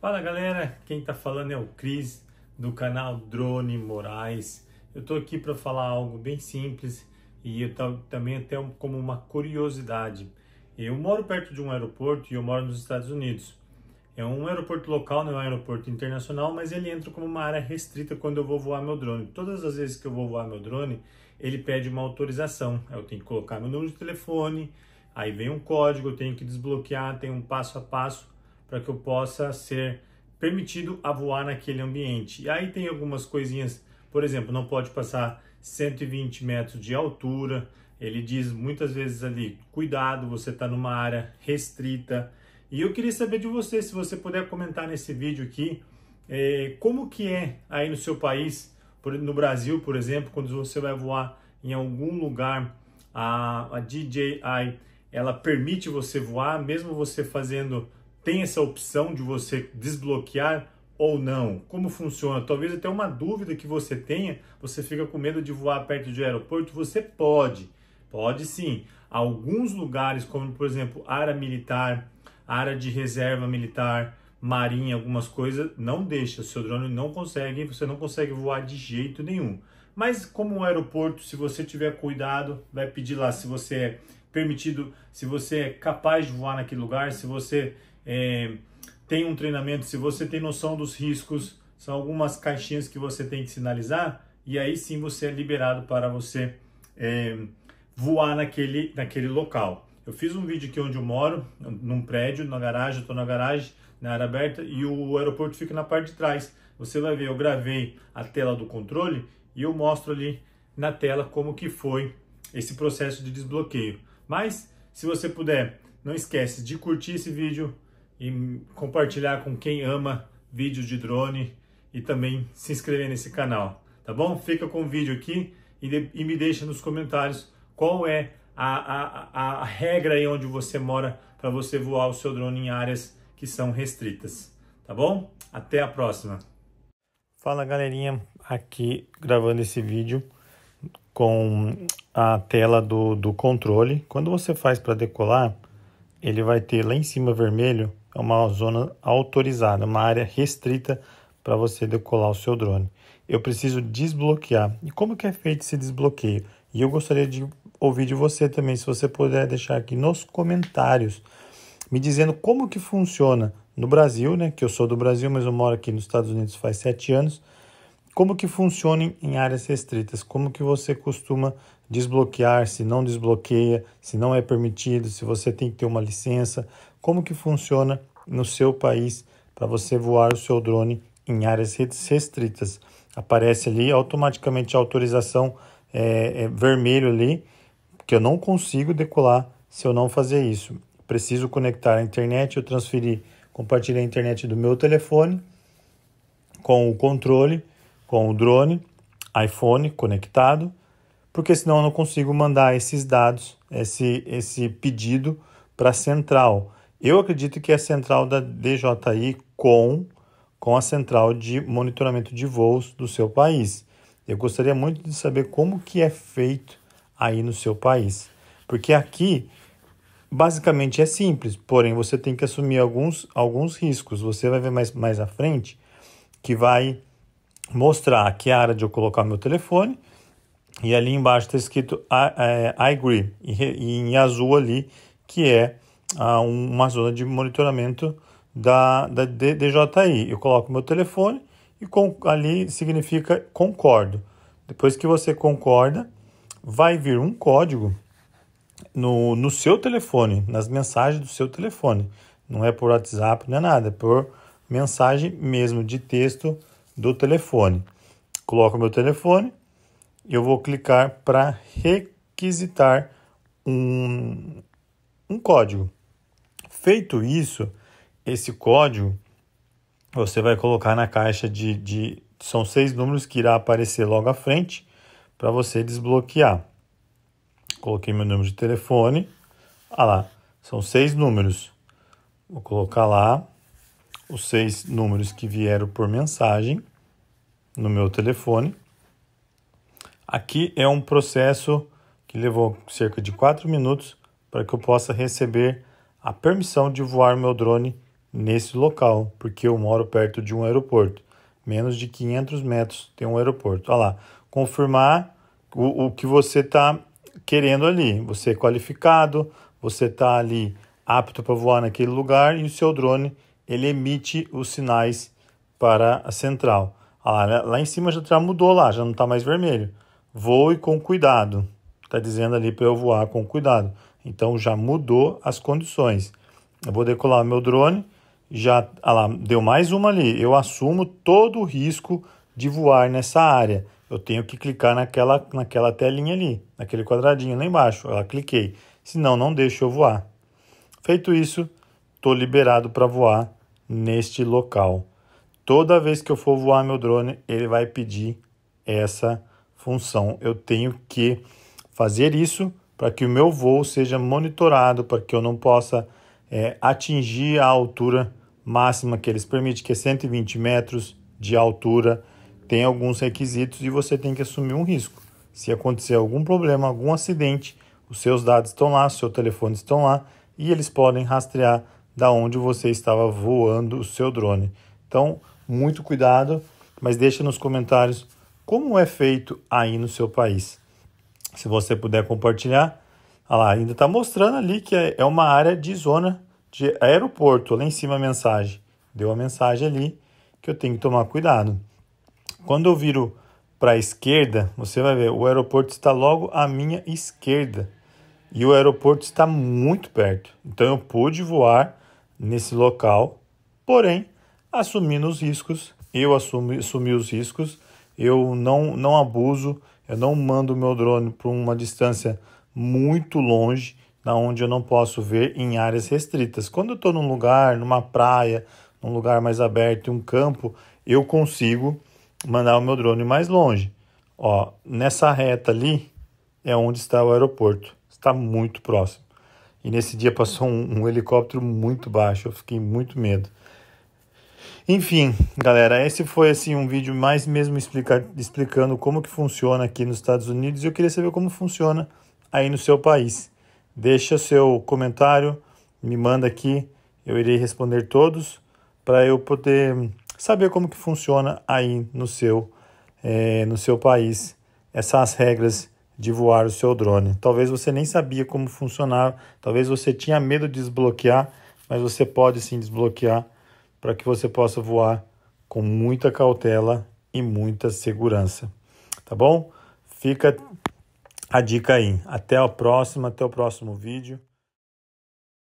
Fala galera, quem está falando é o Cris do canal Drone Moraes. Eu estou aqui para falar algo bem simples e eu também até como uma curiosidade. Eu moro perto de um aeroporto e eu moro nos Estados Unidos. É um aeroporto local, não é um aeroporto internacional, mas ele entra como uma área restrita quando eu vou voar meu drone. Todas as vezes que eu vou voar meu drone, ele pede uma autorização. Eu tenho que colocar meu número de telefone, aí vem um código, eu tenho que desbloquear, tem um passo a passo para que eu possa ser permitido a voar naquele ambiente. E aí tem algumas coisinhas, por exemplo, não pode passar 120 metros de altura. Ele diz muitas vezes ali, cuidado, você está numa área restrita. E eu queria saber de você, se você puder comentar nesse vídeo aqui, eh, como que é aí no seu país, por, no Brasil, por exemplo, quando você vai voar em algum lugar, a, a DJI, ela permite você voar, mesmo você fazendo tem essa opção de você desbloquear ou não? Como funciona? Talvez até uma dúvida que você tenha, você fica com medo de voar perto de aeroporto, você pode. Pode sim. Alguns lugares, como por exemplo, área militar, área de reserva militar, marinha, algumas coisas, não deixa. Seu drone não consegue, você não consegue voar de jeito nenhum. Mas como o um aeroporto, se você tiver cuidado, vai pedir lá se você é permitido, se você é capaz de voar naquele lugar, se você é, tem um treinamento, se você tem noção dos riscos, são algumas caixinhas que você tem que sinalizar e aí sim você é liberado para você é, voar naquele, naquele local. Eu fiz um vídeo aqui onde eu moro, num prédio, na garagem, estou na garagem, na área aberta, e o aeroporto fica na parte de trás. Você vai ver, eu gravei a tela do controle e eu mostro ali na tela como que foi esse processo de desbloqueio. Mas, se você puder, não esquece de curtir esse vídeo, e compartilhar com quem ama vídeos de drone e também se inscrever nesse canal, tá bom? Fica com o vídeo aqui e, de, e me deixa nos comentários qual é a, a, a regra aí onde você mora para você voar o seu drone em áreas que são restritas, tá bom? Até a próxima! Fala galerinha, aqui gravando esse vídeo com a tela do, do controle. Quando você faz para decolar, ele vai ter lá em cima vermelho é uma zona autorizada, uma área restrita para você decolar o seu drone. Eu preciso desbloquear. E como que é feito esse desbloqueio? E eu gostaria de ouvir de você também, se você puder deixar aqui nos comentários, me dizendo como que funciona no Brasil, né? Que eu sou do Brasil, mas eu moro aqui nos Estados Unidos faz sete anos. Como que funciona em áreas restritas? Como que você costuma desbloquear, se não desbloqueia, se não é permitido, se você tem que ter uma licença, como que funciona no seu país para você voar o seu drone em áreas restritas. Aparece ali automaticamente a autorização é, é, vermelho ali, que eu não consigo decolar se eu não fazer isso. Preciso conectar a internet, eu transferi, compartilhei a internet do meu telefone com o controle, com o drone, iPhone conectado, porque senão eu não consigo mandar esses dados, esse, esse pedido para a central. Eu acredito que é a central da DJI com, com a central de monitoramento de voos do seu país. Eu gostaria muito de saber como que é feito aí no seu país. Porque aqui basicamente é simples, porém você tem que assumir alguns, alguns riscos. Você vai ver mais, mais à frente que vai mostrar que a área de eu colocar meu telefone e ali embaixo está escrito I, ah, I, é, I agree e, e em azul ali que é a uma zona de monitoramento da, da DJI. Eu coloco meu telefone e com, ali significa concordo. Depois que você concorda, vai vir um código no, no seu telefone, nas mensagens do seu telefone. Não é por WhatsApp, não é nada, é por mensagem mesmo de texto do telefone. Coloco meu telefone, eu vou clicar para requisitar um, um código. Feito isso, esse código você vai colocar na caixa de, de são seis números que irá aparecer logo à frente para você desbloquear. Coloquei meu número de telefone. Ah lá, são seis números. Vou colocar lá os seis números que vieram por mensagem no meu telefone. Aqui é um processo que levou cerca de quatro minutos para que eu possa receber a permissão de voar meu drone nesse local, porque eu moro perto de um aeroporto. Menos de 500 metros tem um aeroporto. Olha lá, confirmar o, o que você está querendo ali. Você é qualificado, você está ali apto para voar naquele lugar e o seu drone ele emite os sinais para a central. Ah, lá em cima já tá, mudou lá, já não está mais vermelho. Voe com cuidado. Está dizendo ali para eu voar com cuidado. Então já mudou as condições. Eu vou decolar meu drone, já ah lá, deu mais uma ali. Eu assumo todo o risco de voar nessa área. Eu tenho que clicar naquela, naquela telinha ali, naquele quadradinho lá embaixo. Eu cliquei, senão não deixa eu voar. Feito isso, estou liberado para voar neste local. Toda vez que eu for voar meu drone, ele vai pedir essa função. Eu tenho que fazer isso para que o meu voo seja monitorado, para que eu não possa é, atingir a altura máxima que eles permitem, que é 120 metros de altura. Tem alguns requisitos e você tem que assumir um risco. Se acontecer algum problema, algum acidente, os seus dados estão lá, seu telefone estão lá e eles podem rastrear da onde você estava voando o seu drone. Então, muito cuidado, mas deixa nos comentários como é feito aí no seu país. Se você puder compartilhar, olha lá, ainda está mostrando ali que é, é uma área de zona de aeroporto. Lá em cima a mensagem. Deu a mensagem ali que eu tenho que tomar cuidado. Quando eu viro para a esquerda, você vai ver, o aeroporto está logo à minha esquerda. E o aeroporto está muito perto. Então eu pude voar nesse local, porém, assumindo os riscos, eu assumi, assumi os riscos, eu não, não abuso eu não mando o meu drone para uma distância muito longe, da onde eu não posso ver em áreas restritas. Quando eu estou num lugar, numa praia, num lugar mais aberto, em um campo, eu consigo mandar o meu drone mais longe. Ó, nessa reta ali é onde está o aeroporto. Está muito próximo. E nesse dia passou um, um helicóptero muito baixo. Eu fiquei muito medo. Enfim, galera, esse foi assim um vídeo mais mesmo explicar, explicando como que funciona aqui nos Estados Unidos e eu queria saber como funciona aí no seu país. Deixa seu comentário, me manda aqui, eu irei responder todos para eu poder saber como que funciona aí no seu, é, no seu país essas regras de voar o seu drone. Talvez você nem sabia como funcionava, talvez você tinha medo de desbloquear, mas você pode sim desbloquear para que você possa voar com muita cautela e muita segurança. Tá bom? Fica a dica aí. Até a próxima, até o próximo vídeo.